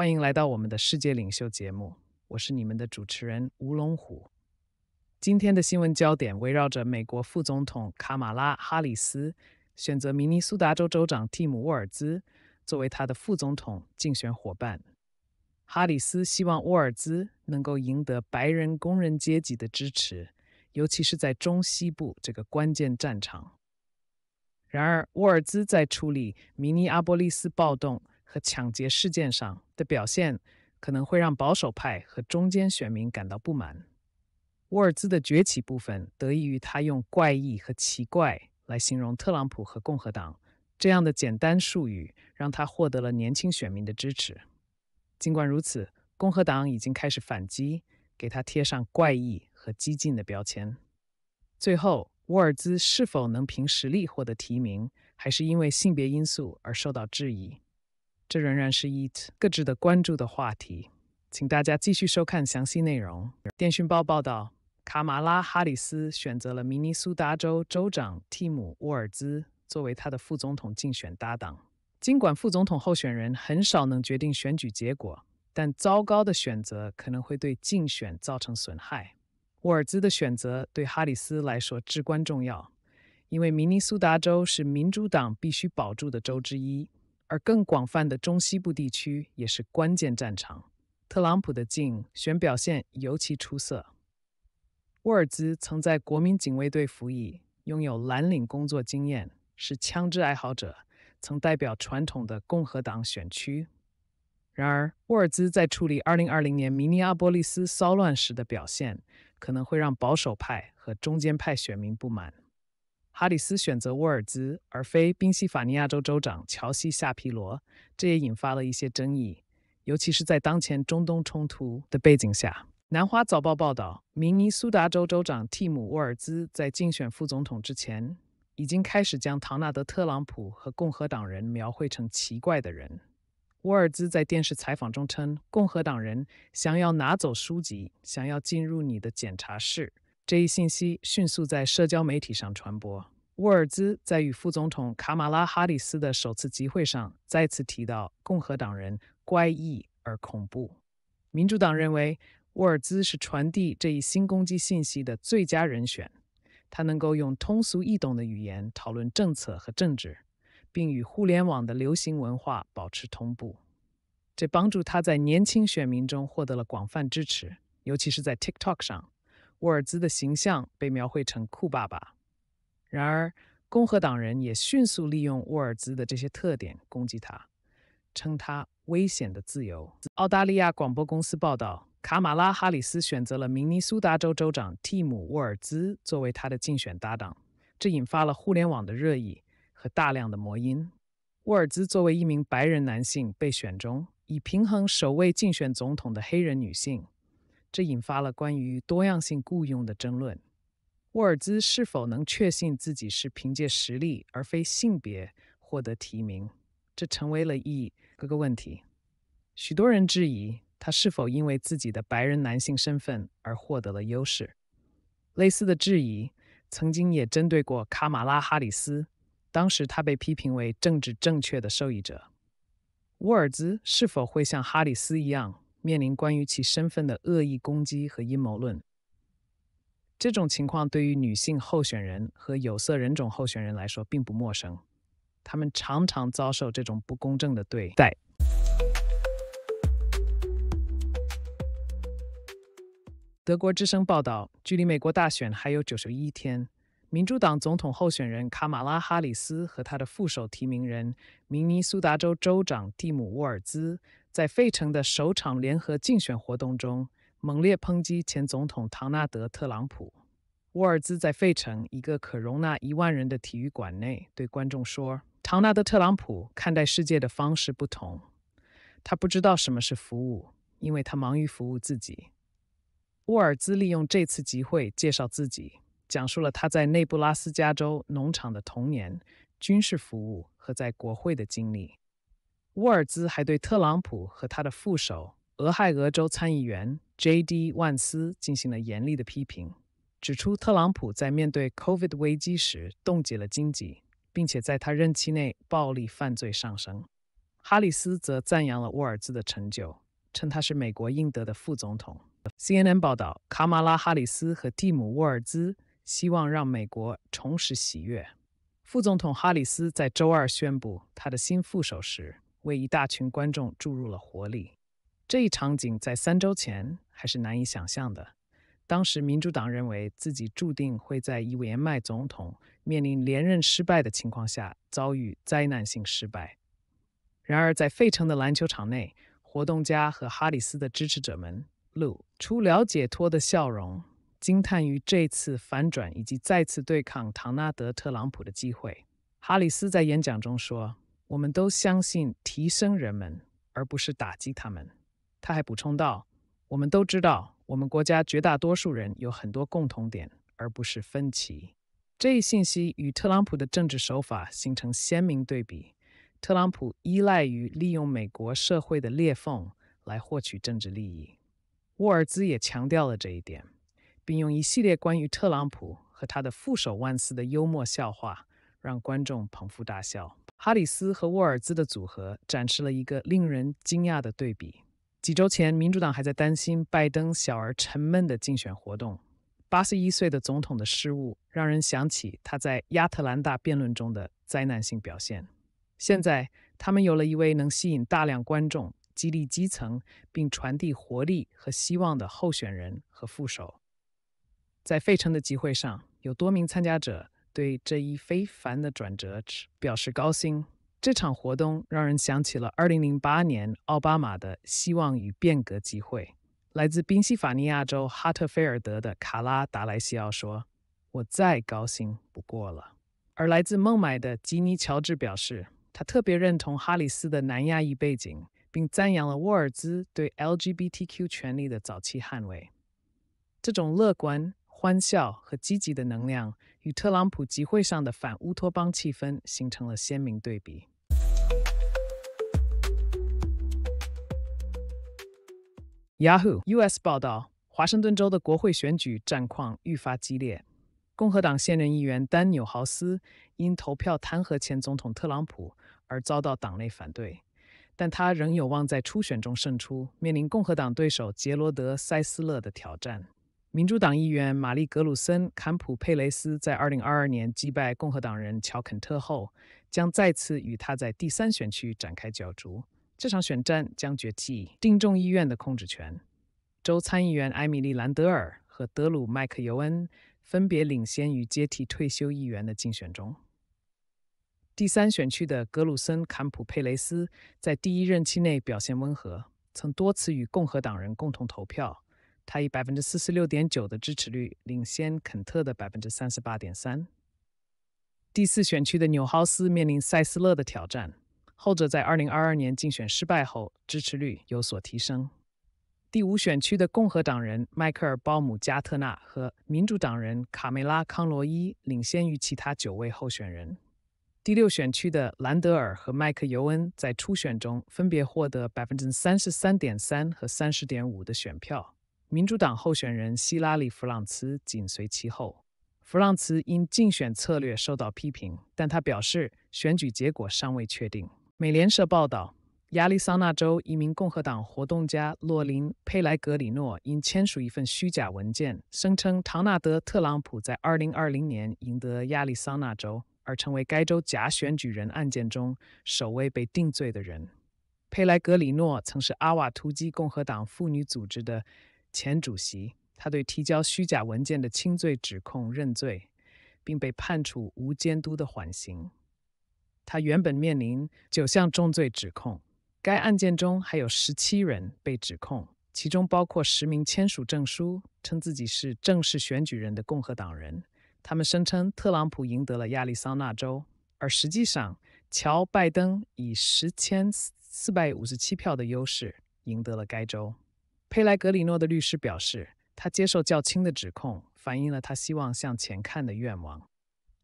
欢迎来到我们的世界领袖节目，我是你们的主持人吴龙虎。今天的新闻焦点围绕着美国副总统卡马拉·哈里斯选择明尼苏达州州长蒂姆·沃尔兹作为他的副总统竞选伙伴。哈里斯希望沃尔兹能够赢得白人工人阶级的支持，尤其是在中西部这个关键战场。然而，沃尔兹在处理明尼阿波利斯暴动。和抢劫事件上的表现可能会让保守派和中间选民感到不满。沃尔兹的崛起部分得益于他用“怪异”和“奇怪”来形容特朗普和共和党，这样的简单术语让他获得了年轻选民的支持。尽管如此，共和党已经开始反击，给他贴上“怪异”和“激进”的标签。最后，沃尔兹是否能凭实力获得提名，还是因为性别因素而受到质疑？这仍然是一个值得关注的话题，请大家继续收看详细内容。电讯报报道，卡马拉·哈里斯选择了明尼苏达州州长蒂姆·沃尔兹作为他的副总统竞选搭档。尽管副总统候选人很少能决定选举结果，但糟糕的选择可能会对竞选造成损害。沃尔兹的选择对哈里斯来说至关重要，因为明尼苏达州是民主党必须保住的州之一。而更广泛的中西部地区也是关键战场，特朗普的竞选表现尤其出色。沃尔兹曾在国民警卫队服役，拥有蓝领工作经验，是枪支爱好者，曾代表传统的共和党选区。然而，沃尔兹在处理2020年明尼阿波利斯骚乱时的表现，可能会让保守派和中间派选民不满。哈里斯选择沃尔兹而非宾夕法尼亚州州长乔西·夏皮罗，这也引发了一些争议，尤其是在当前中东冲突的背景下。《南华早报》报道，明尼苏达州州长蒂姆·沃尔兹在竞选副总统之前，已经开始将唐纳德·特朗普和共和党人描绘成奇怪的人。沃尔兹在电视采访中称，共和党人想要拿走书籍，想要进入你的检查室。这一信息迅速在社交媒体上传播。沃尔兹在与副总统卡马拉·哈里斯的首次集会上再次提到，共和党人怪异而恐怖。民主党认为，沃尔兹是传递这一新攻击信息的最佳人选。他能够用通俗易懂的语言讨论政策和政治，并与互联网的流行文化保持同步。这帮助他在年轻选民中获得了广泛支持，尤其是在 TikTok 上。沃尔兹的形象被描绘成酷爸爸，然而共和党人也迅速利用沃尔兹的这些特点攻击他，称他“危险的自由”。澳大利亚广播公司报道，卡马拉·哈里斯选择了明尼苏达州州长蒂姆·沃尔兹作为他的竞选搭档，这引发了互联网的热议和大量的魔音。沃尔兹作为一名白人男性被选中，以平衡首位竞选总统的黑人女性。这引发了关于多样性雇佣的争论。沃尔兹是否能确信自己是凭借实力而非性别获得提名？这成为了一个问题。许多人质疑他是否因为自己的白人男性身份而获得了优势。类似的质疑曾经也针对过卡马拉·哈里斯，当时他被批评为政治正确的受益者。沃尔兹是否会像哈里斯一样？面临关于其身份的恶意攻击和阴谋论，这种情况对于女性候选人和有色人种候选人来说并不陌生。他们常常遭受这种不公正的对待。德国之声报道，距离美国大选还有九十一天。民主党总统候选人卡马拉·哈里斯和他的副手提名人、明尼苏达州州长蒂姆·沃尔兹在费城的首场联合竞选活动中，猛烈抨击前总统唐纳德·特朗普。沃尔兹在费城一个可容纳一万人的体育馆内对观众说：“唐纳德·特朗普看待世界的方式不同，他不知道什么是服务，因为他忙于服务自己。”沃尔兹利用这次集会介绍自己。讲述了他在内布拉斯加州农场的童年、军事服务和在国会的经历。沃尔兹还对特朗普和他的副手俄亥俄州参议员 J.D. 万斯进行了严厉的批评，指出特朗普在面对 COVID 危机时冻结了经济，并且在他任期内暴力犯罪上升。哈里斯则赞扬了沃尔兹的成就，称他是美国应得的副总统。CNN 报道，卡马拉·哈里斯和蒂姆·沃尔兹。希望让美国重拾喜悦。副总统哈里斯在周二宣布他的新副手时，为一大群观众注入了活力。这一场景在三周前还是难以想象的。当时，民主党认为自己注定会在伊万麦总统面临连任失败的情况下遭遇灾难性失败。然而，在费城的篮球场内，活动家和哈里斯的支持者们露出了解脱的笑容。惊叹于这次反转以及再次对抗唐纳德·特朗普的机会，哈里斯在演讲中说：“我们都相信提升人们，而不是打击他们。”他还补充道：“我们都知道，我们国家绝大多数人有很多共同点，而不是分歧。”这一信息与特朗普的政治手法形成鲜明对比。特朗普依赖于利用美国社会的裂缝来获取政治利益。沃尔兹也强调了这一点。并用一系列关于特朗普和他的副手万斯的幽默笑话，让观众捧腹大笑。哈里斯和沃尔兹的组合展示了一个令人惊讶的对比。几周前，民主党还在担心拜登小而沉闷的竞选活动。八十一岁的总统的失误，让人想起他在亚特兰大辩论中的灾难性表现。现在，他们有了一位能吸引大量观众、激励基层，并传递活力和希望的候选人和副手。在费城的集会上，有多名参加者对这一非凡的转折表示高兴。这场活动让人想起了2008年奥巴马的“希望与变革”集会。来自宾夕法尼亚州哈特菲尔德的卡拉达莱西奥说：“我再高兴不过了。”而来自孟买的吉尼乔治表示，他特别认同哈里斯的南亚裔背景，并赞扬了沃尔兹对 LGBTQ 权利的早期捍卫。这种乐观。欢笑和积极的能量，与特朗普集会上的反乌托邦气氛形成了鲜明对比。Yahoo US 报道，华盛顿州的国会选举战况愈发激烈。共和党现任议员丹纽豪斯因投票弹劾前总统特朗普而遭到党内反对，但他仍有望在初选中胜出，面临共和党对手杰罗德塞斯勒的挑战。民主党议员玛丽格鲁森坎普佩雷斯在2022年击败共和党人乔肯特后，将再次与他在第三选区展开角逐。这场选战将决定众议院的控制权。州参议员艾米丽兰德尔和德鲁麦克尤恩分别领先于接替退休议员的竞选中。第三选区的格鲁森坎普佩雷斯在第一任期内表现温和，曾多次与共和党人共同投票。他以百分之四十六点九的支持率领先肯特的百分之三十八点三。第四选区的纽豪斯面临塞斯勒的挑战，后者在二零二二年竞选失败后支持率有所提升。第五选区的共和党人迈克尔·鲍姆加特纳和民主党人卡梅拉·康罗伊领先于其他九位候选人。第六选区的兰德尔和麦克尤恩在初选中分别获得百分之三十三点三和三十点五的选票。民主党候选人希拉里·弗朗茨紧随其后。弗朗茨因竞选策略受到批评，但他表示选举结果尚未确定。美联社报道，亚利桑那州一名共和党活动家洛林·佩莱格里诺因签署一份虚假文件，声称唐纳德·特朗普在二零二零年赢得亚利桑那州而成为该州假选举人案件中首位被定罪的人。佩莱格里诺曾是阿瓦突击共和党妇女组织的。前主席，他对提交虚假文件的轻罪指控认罪，并被判处无监督的缓刑。他原本面临九项重罪指控。该案件中还有十七人被指控，其中包括十名签署证书称自己是正式选举人的共和党人。他们声称特朗普赢得了亚利桑那州，而实际上乔·拜登以十千四百五十七票的优势赢得了该州。佩莱格里诺的律师表示，他接受较轻的指控，反映了他希望向前看的愿望。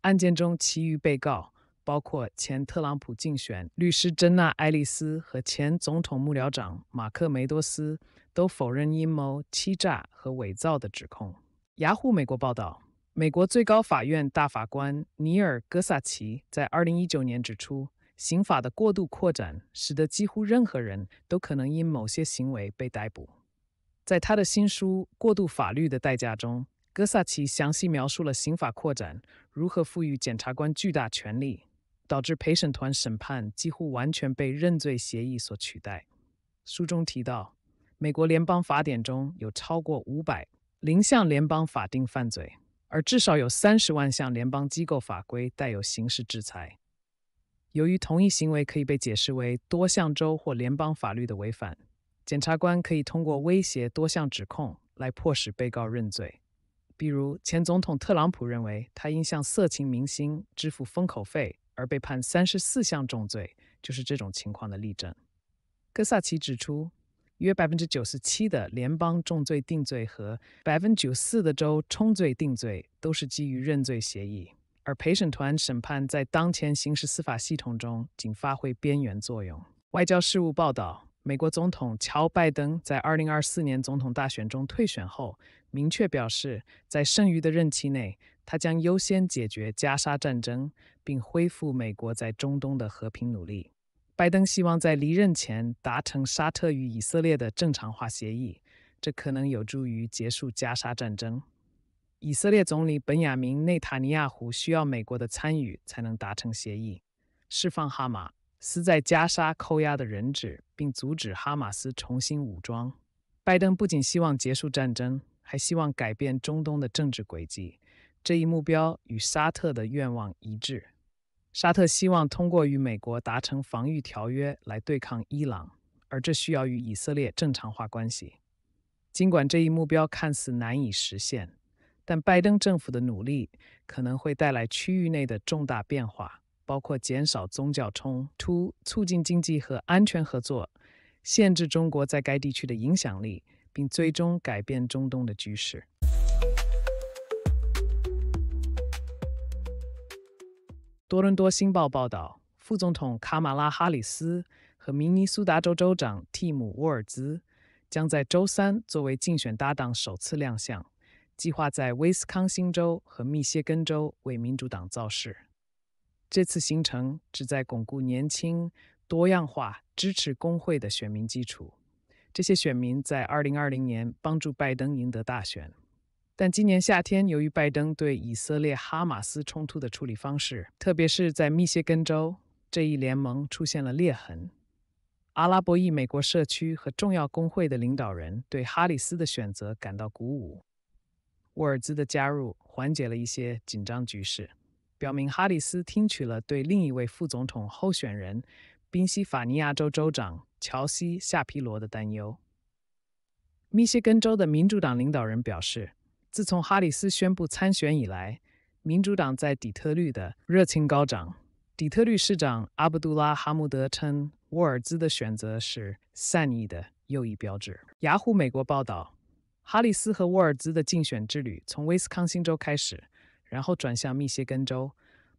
案件中，其余被告，包括前特朗普竞选律师珍娜·爱丽丝和前总统幕僚长马克·梅多斯，都否认阴谋、欺诈和伪造的指控。雅虎美国报道，美国最高法院大法官尼尔·戈萨奇在二零一九年指出，刑法的过度扩展，使得几乎任何人都可能因某些行为被逮捕。在他的新书《过度法律的代价》中，戈萨奇详细描述了刑法扩展如何赋予检察官巨大权力，导致陪审团审判几乎完全被认罪协议所取代。书中提到，美国联邦法典中有超过五百零项联邦法定犯罪，而至少有三十万项联邦机构法规带有刑事制裁。由于同一行为可以被解释为多项州或联邦法律的违反。检察官可以通过威胁多项指控来迫使被告认罪，比如前总统特朗普认为他应向色情明星支付封口费而被判三十四项重罪，就是这种情况的例证。戈萨奇指出，约百分之九十七的联邦重罪定罪和百分之九四的州冲罪定罪都是基于认罪协议，而陪审团审判在当前刑事司法系统中仅发挥边缘作用。外交事务报道。美国总统乔·拜登在2024年总统大选中退选后，明确表示，在剩余的任期内，他将优先解决加沙战争，并恢复美国在中东的和平努力。拜登希望在离任前达成沙特与以色列的正常化协议，这可能有助于结束加沙战争。以色列总理本雅明·内塔尼亚胡需要美国的参与才能达成协议，释放哈马。斯在加沙扣押的人质，并阻止哈马斯重新武装。拜登不仅希望结束战争，还希望改变中东的政治轨迹。这一目标与沙特的愿望一致。沙特希望通过与美国达成防御条约来对抗伊朗，而这需要与以色列正常化关系。尽管这一目标看似难以实现，但拜登政府的努力可能会带来区域内的重大变化。包括减少宗教冲突、促进经济和安全合作、限制中国在该地区的影响力，并最终改变中东的局势。多伦多星报报道，副总统卡马拉·哈里斯和明尼苏达州州长蒂姆·沃尔兹将在周三作为竞选搭档首次亮相，计划在威斯康星州和密歇根州为民主党造势。这次行程旨在巩固年轻、多样化、支持工会的选民基础。这些选民在2020年帮助拜登赢得大选，但今年夏天，由于拜登对以色列哈马斯冲突的处理方式，特别是在密歇根州，这一联盟出现了裂痕。阿拉伯裔美国社区和重要工会的领导人对哈里斯的选择感到鼓舞。沃尔兹的加入缓解了一些紧张局势。表明哈里斯听取了对另一位副总统候选人宾夕法尼亚州州长乔西·夏皮罗的担忧。密歇根州的民主党领导人表示，自从哈里斯宣布参选以来，民主党在底特律的热情高涨。底特律市长阿卜杜拉·哈穆德称，沃尔兹的选择是善意的又一标志。雅虎美国报道，哈里斯和沃尔兹的竞选之旅从威斯康星州开始。然后转向密歇根州，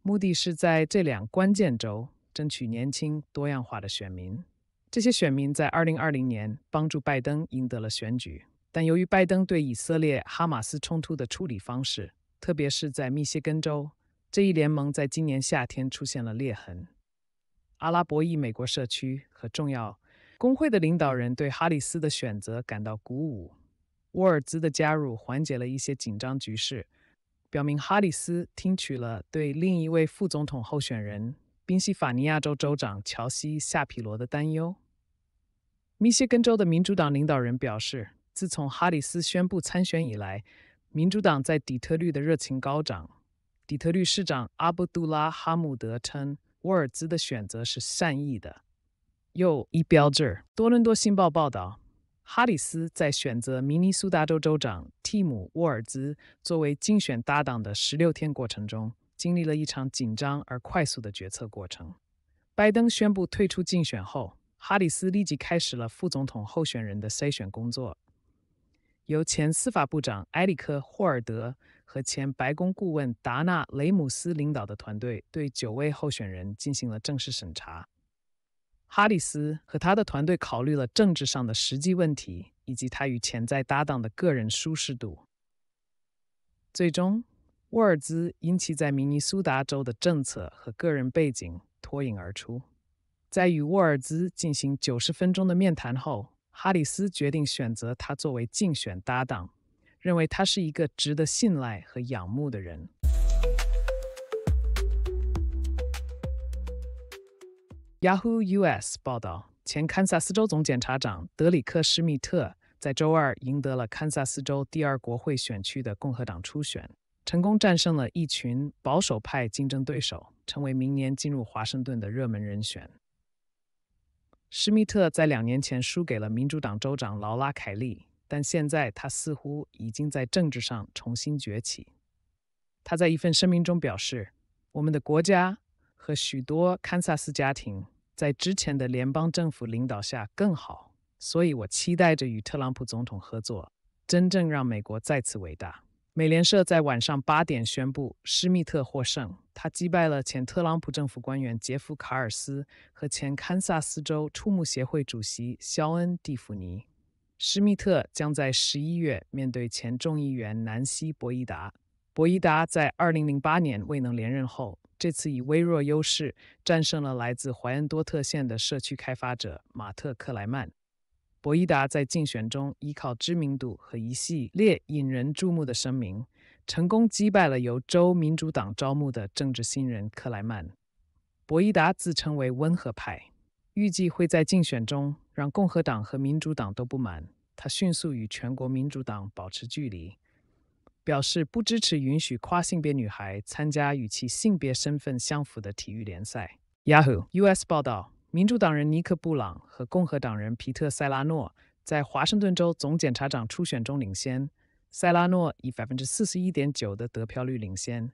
目的是在这两关键州争取年轻、多样化的选民。这些选民在2020年帮助拜登赢得了选举，但由于拜登对以色列哈马斯冲突的处理方式，特别是在密歇根州，这一联盟在今年夏天出现了裂痕。阿拉伯裔美国社区和重要工会的领导人对哈里斯的选择感到鼓舞，沃尔兹的加入缓解了一些紧张局势。表明哈里斯听取了对另一位副总统候选人宾夕法尼亚州州长乔西·夏皮罗的担忧。密歇根州的民主党领导人表示，自从哈里斯宣布参选以来，民主党在底特律的热情高涨。底特律市长阿卜杜拉·哈姆德称，沃尔兹的选择是善意的。又一标志，多伦多《新报》报道。哈里斯在选择明尼苏达州州长蒂姆·沃尔兹作为竞选搭档的十六天过程中，经历了一场紧张而快速的决策过程。拜登宣布退出竞选后，哈里斯立即开始了副总统候选人的筛选工作。由前司法部长埃里克·霍尔德和前白宫顾问达纳·雷姆斯领导的团队，对九位候选人进行了正式审查。哈里斯和他的团队考虑了政治上的实际问题以及他与潜在搭档的个人舒适度。最终，沃尔兹因其在明尼苏达州的政策和个人背景脱颖而出。在与沃尔兹进行九十分钟的面谈后，哈里斯决定选择他作为竞选搭档，认为他是一个值得信赖和仰慕的人。Yahoo US 报道，前堪萨斯州总检察长德里克·施密特在周二赢得了堪萨斯州第二国会选区的共和党初选，成功战胜了一群保守派竞争对手，成为明年进入华盛顿的热门人选。施密特在两年前输给了民主党州长劳拉·凯利，但现在他似乎已经在政治上重新崛起。他在一份声明中表示：“我们的国家。”和许多堪萨斯家庭在之前的联邦政府领导下更好，所以我期待着与特朗普总统合作，真正让美国再次伟大。美联社在晚上八点宣布，施密特获胜，他击败了前特朗普政府官员杰夫·卡尔斯和前堪萨斯州畜牧协会主席肖恩·蒂芙尼。施密特将在十一月面对前众议员南希·博伊达。博伊达在二零零八年未能连任后。这次以微弱优势战胜了来自怀恩多特县的社区开发者马特·克莱曼。博伊达在竞选中依靠知名度和一系列引人注目的声明，成功击败了由州民主党招募的政治新人克莱曼。博伊达自称为温和派，预计会在竞选中让共和党和民主党都不满。他迅速与全国民主党保持距离。表示不支持允许跨性别女孩参加与其性别身份相符的体育联赛。Yahoo US 报道，民主党人尼克·布朗和共和党人皮特·塞拉诺在华盛顿州总检察长初选中领先。塞拉诺以百分之四十一点九的得票率领先，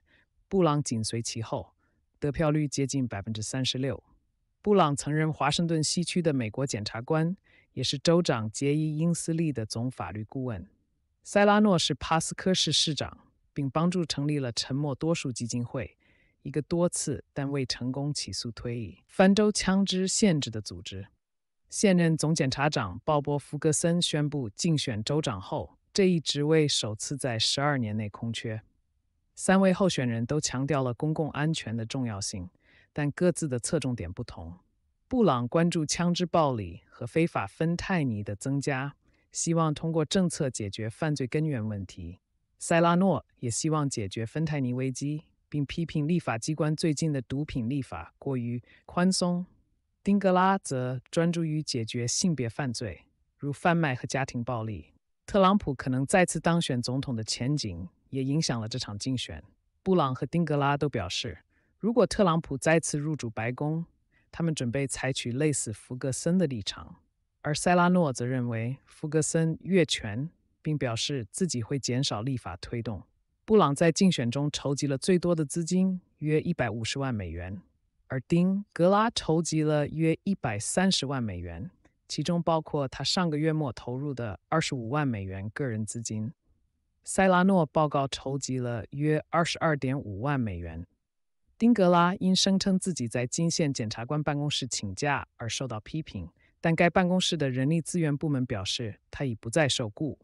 布朗紧随其后，得票率接近百分之三十六。布朗曾任华盛顿西区的美国检察官，也是州长杰伊·英斯利的总法律顾问。塞拉诺是帕斯科市市长，并帮助成立了沉默多数基金会，一个多次但未成功起诉推移翻州枪支限制的组织。现任总检察长鲍勃·福格森宣布竞选州长后，这一职位首次在十二年内空缺。三位候选人都强调了公共安全的重要性，但各自的侧重点不同。布朗关注枪支暴力和非法芬太尼的增加。希望通过政策解决犯罪根源问题。塞拉诺也希望解决芬太尼危机，并批评立法机关最近的毒品立法过于宽松。丁格拉则专注于解决性别犯罪，如贩卖和家庭暴力。特朗普可能再次当选总统的前景也影响了这场竞选。布朗和丁格拉都表示，如果特朗普再次入主白宫，他们准备采取类似福格森的立场。而塞拉诺则认为福格森越权，并表示自己会减少立法推动。布朗在竞选中筹集了最多的资金，约一百五十万美元；而丁格拉筹集了约一百三十万美元，其中包括他上个月末投入的二十五万美元个人资金。塞拉诺报告筹集了约二十二点五万美元。丁格拉因声称自己在金县检察官办公室请假而受到批评。但该办公室的人力资源部门表示，他已不再受雇。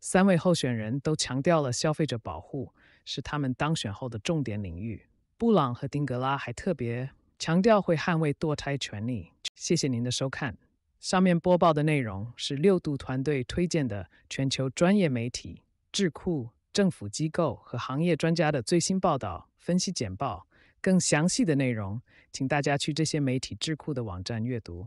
三位候选人都强调了消费者保护是他们当选后的重点领域。布朗和丁格拉还特别强调会捍卫堕胎权利。谢谢您的收看。上面播报的内容是六度团队推荐的全球专业媒体、智库、政府机构和行业专家的最新报道、分析简报。更详细的内容，请大家去这些媒体、智库的网站阅读。